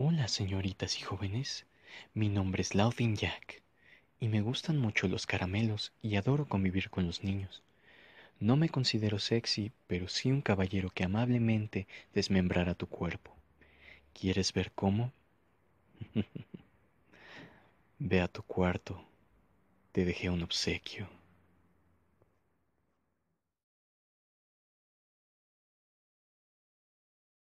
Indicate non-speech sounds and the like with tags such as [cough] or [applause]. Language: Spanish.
Hola señoritas y jóvenes, mi nombre es Laughing Jack y me gustan mucho los caramelos y adoro convivir con los niños. No me considero sexy, pero sí un caballero que amablemente desmembrará tu cuerpo. ¿Quieres ver cómo? [laughs] Ve a tu cuarto. Te dejé un obsequio.